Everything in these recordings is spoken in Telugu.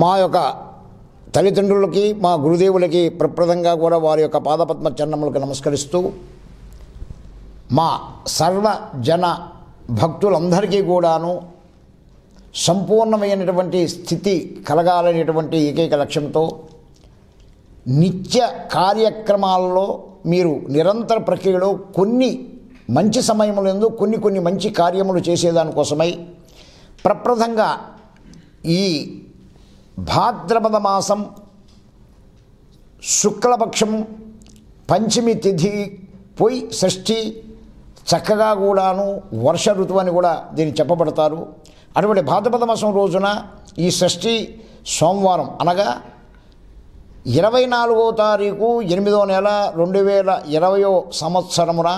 మా యొక్క తల్లిదండ్రులకి మా గురుదేవులకి ప్రప్రదంగా కూడా వారి యొక్క పాదపద్మ చరణములకు నమస్కరిస్తూ మా సర్వజన భక్తులందరికీ కూడాను సంపూర్ణమైనటువంటి స్థితి కలగాలనేటువంటి ఏకైక లక్ష్యంతో నిత్య కార్యక్రమాల్లో మీరు నిరంతర ప్రక్రియలో కొన్ని మంచి సమయములందు కొన్ని కొన్ని మంచి కార్యములు చేసేదానికోసమై ప్రప్రదంగా ఈ భాద్రపద మాసం శుక్లపక్షం పంచమి తిథి పొయ్యి షష్ఠి చక్కగా కూడాను వర్ష ఋతువు అని కూడా దీన్ని చెప్పబడతారు అటువంటి భాద్రపద మాసం రోజున ఈ షష్ఠి సోమవారం అనగా ఇరవై నాలుగో తారీఖు ఎనిమిదో నెల రెండు వేల ఇరవయో సంవత్సరమున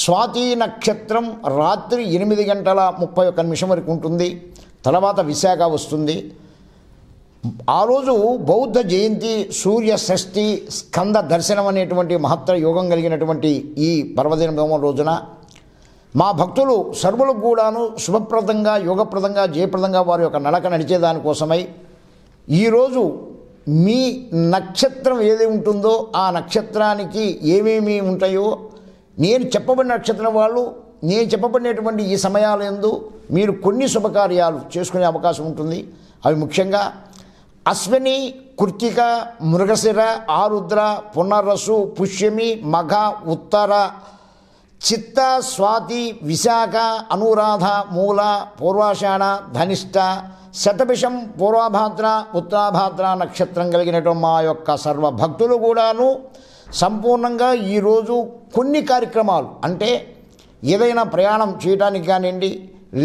స్వాతి నక్షత్రం రాత్రి ఎనిమిది గంటల ముప్పై ఒక్క నిమిషం వరకు ఉంటుంది తర్వాత విశాఖ వస్తుంది ఆ రోజు బౌద్ధ జయంతి సూర్య షష్ఠి స్కంద దర్శనం అనేటువంటి మహత్తర యోగం కలిగినటువంటి ఈ పర్వదిన రోజున మా భక్తులు సర్వులకు కూడాను శుభప్రదంగా యోగప్రదంగా జయప్రదంగా వారి యొక్క నడక నడిచేదానికోసమై ఈరోజు మీ నక్షత్రం ఏది ఉంటుందో ఆ నక్షత్రానికి ఏమేమి ఉంటాయో నేను చెప్పబడిన నక్షత్రం వాళ్ళు నేను చెప్పబడినటువంటి ఈ సమయాలందు మీరు కొన్ని శుభకార్యాలు చేసుకునే అవకాశం ఉంటుంది అవి ముఖ్యంగా అశ్విని కృతిక మృగశిర ఆరుద్ర పునరసు పుష్యమి మఘ ఉత్తర చిత్త స్వాతి విశాఖ అనురాధ మూల పూర్వాషాణ ధనిష్ట శతభిషం పూర్వభాద్ర ఉత్తరాభాద్ర నక్షత్రం కలిగినటువంటి మా యొక్క సర్వ భక్తులు కూడాను సంపూర్ణంగా ఈరోజు కొన్ని కార్యక్రమాలు అంటే ఏదైనా ప్రయాణం చేయడానికి కానివ్వండి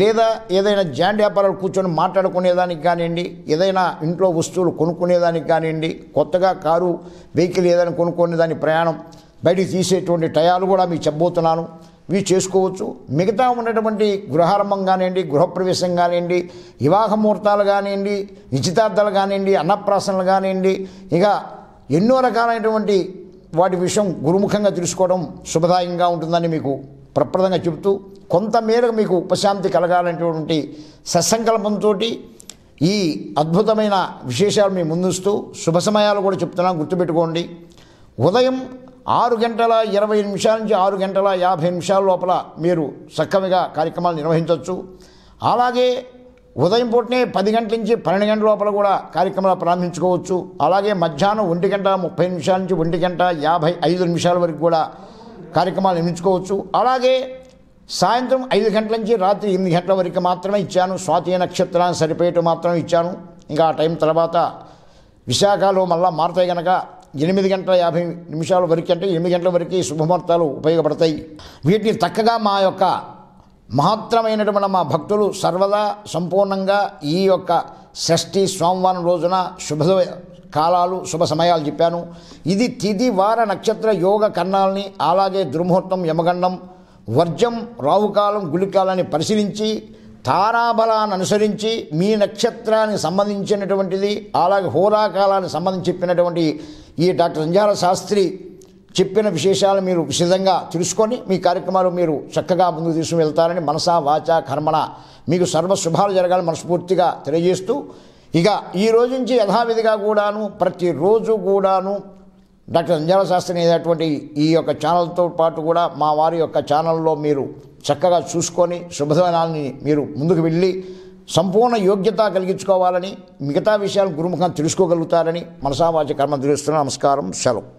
లేదా ఏదైనా జాండ్ వ్యాపారాలు కూర్చొని మాట్లాడుకునేదానికి కానివ్వండి ఏదైనా ఇంట్లో వస్తువులు కొనుక్కునేదానికి కానివ్వండి కొత్తగా కారు వెహికల్ ఏదైనా కొనుక్కునే దాని ప్రయాణం బయటికి తీసేటువంటి టయాలు కూడా మీకు చెప్పబోతున్నాను ఇవి చేసుకోవచ్చు మిగతా ఉన్నటువంటి గృహారంభం కానివ్వండి గృహప్రవేశం కానివ్వండి వివాహ ముహూర్తాలు కానివ్వండి నిశ్చితార్థాలు కానివ్వండి అన్నప్రాసనలు కానివ్వండి ఇక ఎన్నో రకాలైనటువంటి వాటి విషయం గురుముఖంగా తెలుసుకోవడం శుభదాయంగా ఉంటుందని మీకు ప్రప్రదంగా చెబుతూ కొంతమేరకు మీకు ఉపశాంతి కలగాలనేటువంటి సత్సంకల్పంతో ఈ అద్భుతమైన విశేషాలు మీ ముందుస్తూ శుభ సమయాలు కూడా చెప్తున్నాను గుర్తుపెట్టుకోండి ఉదయం ఆరు గంటల ఇరవై నిమిషాల నుంచి ఆరు గంటల యాభై నిమిషాల లోపల మీరు చక్కగా కార్యక్రమాలు నిర్వహించవచ్చు అలాగే ఉదయం పూటనే పది గంటల నుంచి పన్నెండు గంటల లోపల కూడా కార్యక్రమాలు ప్రారంభించుకోవచ్చు అలాగే మధ్యాహ్నం ఒంటి గంట ముప్పై నిమిషాల నుంచి ఒంటి గంట యాభై ఐదు నిమిషాల వరకు కూడా కార్యక్రమాలు నిర్మించుకోవచ్చు అలాగే సాయంత్రం ఐదు గంటల నుంచి రాత్రి ఎనిమిది గంటల వరకు మాత్రమే ఇచ్చాను స్వాతి నక్షత్రాన్ని సరిపోయేట మాత్రమే ఇచ్చాను ఇంకా ఆ టైం తర్వాత విశాఖలో మళ్ళా మారుతాయి కనుక ఎనిమిది గంటల యాభై నిమిషాల వరకు అంటే ఎనిమిది గంటల వరకు శుభముహూర్తాలు ఉపయోగపడతాయి వీటిని చక్కగా మా యొక్క మహత్తరమైనటువంటి మా భక్తులు సర్వదా సంపూర్ణంగా ఈ యొక్క షష్ఠి సోమవారం రోజున శుభ కాలాలు శుభ సమయాలు చెప్పాను ఇది తిది వార నక్షత్ర యోగ కన్నాల్ని అలాగే దుర్ముహూర్తం యమగండం వర్జం రావుకాలం గుళికాలని పరిశీలించి తారాబలాన్ని అనుసరించి మీ నక్షత్రానికి సంబంధించినటువంటిది అలాగే హోరాకాలానికి సంబంధించి చెప్పినటువంటి ఈ డాక్టర్ సంజార శాస్త్రి చెప్పిన విశేషాలు మీరు విశిదంగా తెలుసుకొని మీ కార్యక్రమాలు మీరు చక్కగా ముందుకు తీసుకుని వెళ్తారని మనసా వాచ కర్మణ మీకు సర్వశుభాలు జరగాలని మనస్ఫూర్తిగా తెలియజేస్తూ ఇక ఈ రోజు నుంచి యథావిధిగా కూడాను ప్రతిరోజు కూడాను డాక్టర్ అంజాల శాస్త్రి అనేటటువంటి ఈ యొక్క ఛానల్తో పాటు కూడా మా వారి యొక్క ఛానల్లో మీరు చక్కగా చూసుకొని శుభదనాన్ని మీరు ముందుకు వెళ్ళి సంపూర్ణ యోగ్యత కలిగించుకోవాలని మిగతా విషయాలు గురుముఖం తెలుసుకోగలుగుతారని మనసావాచ కర్మ తెలుస్తున్న నమస్కారం సెలవు